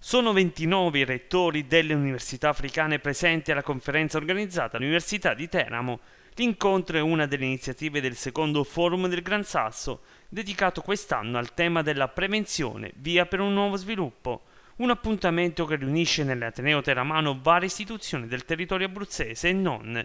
Sono 29 i rettori delle università africane presenti alla conferenza organizzata all'Università di Teramo. L'incontro è una delle iniziative del secondo forum del Gran Sasso, dedicato quest'anno al tema della prevenzione, via per un nuovo sviluppo. Un appuntamento che riunisce nell'Ateneo Teramano varie istituzioni del territorio abruzzese e non.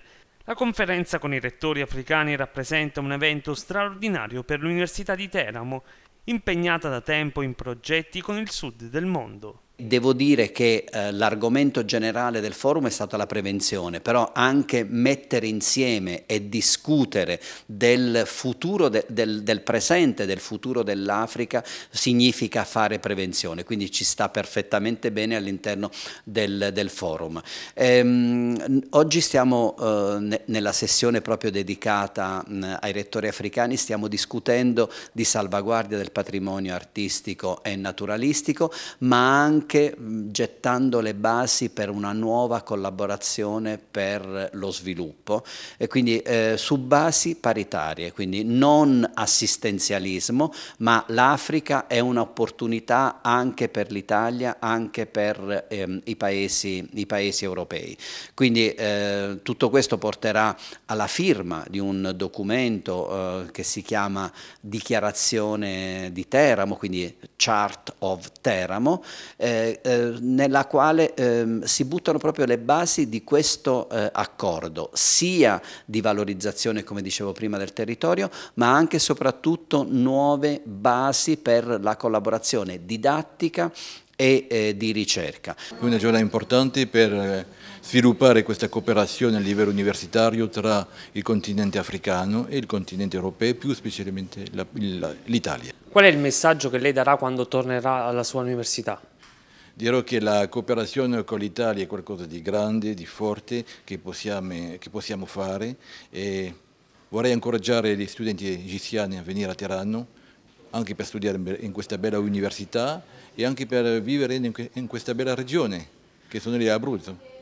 La conferenza con i rettori africani rappresenta un evento straordinario per l'Università di Teramo, impegnata da tempo in progetti con il sud del mondo. Devo dire che eh, l'argomento generale del forum è stata la prevenzione, però anche mettere insieme e discutere del futuro, de, del, del, presente, del futuro dell'Africa significa fare prevenzione, quindi ci sta perfettamente bene all'interno del, del, forum. Ehm, oggi stiamo eh, ne, nella sessione proprio dedicata mh, ai rettori africani, stiamo discutendo di salvaguardia del patrimonio artistico e naturalistico, ma anche anche gettando le basi per una nuova collaborazione per lo sviluppo e quindi eh, su basi paritarie, quindi non assistenzialismo, ma l'Africa è un'opportunità anche per l'Italia, anche per ehm, i, paesi, i, paesi, europei. Quindi eh, tutto questo porterà alla firma di un documento eh, che si chiama Dichiarazione di Teramo, quindi Chart of Teramo, eh, eh, eh, nella quale ehm, si buttano proprio le basi di questo eh, accordo, sia di valorizzazione, come dicevo prima, del territorio, ma anche e soprattutto nuove basi per la collaborazione didattica e eh, di ricerca. una giornata importante per eh, sviluppare questa cooperazione a livello universitario tra il continente africano e il continente europeo, più specialmente l'Italia. Qual è il messaggio che lei darà quando tornerà alla sua università? dirò che la cooperazione con l'Italia è qualcosa di grande, di forte, che possiamo, che possiamo fare e vorrei incoraggiare gli studenti egiziani a venire a Terano anche per studiare in questa bella università e anche per vivere in questa bella regione che sono lì a Abruzzo.